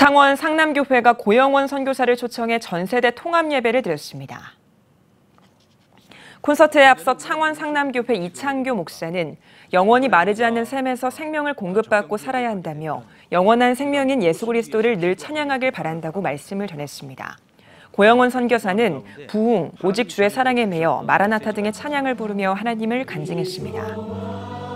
창원 상남교회가 고영원 선교사를 초청해 전세대 통합 예배를 드렸습니다. 콘서트에 앞서 창원 상남교회 이창교 목사는 영원히 마르지 않는 샘에서 생명을 공급받고 살아야 한다며 영원한 생명인 예수 그리스도를 늘 찬양하길 바란다고 말씀을 전했습니다. 고영원 선교사는 부흥, 오직 주의 사랑에 매여 마라나타 등의 찬양을 부르며 하나님을 간증했습니다.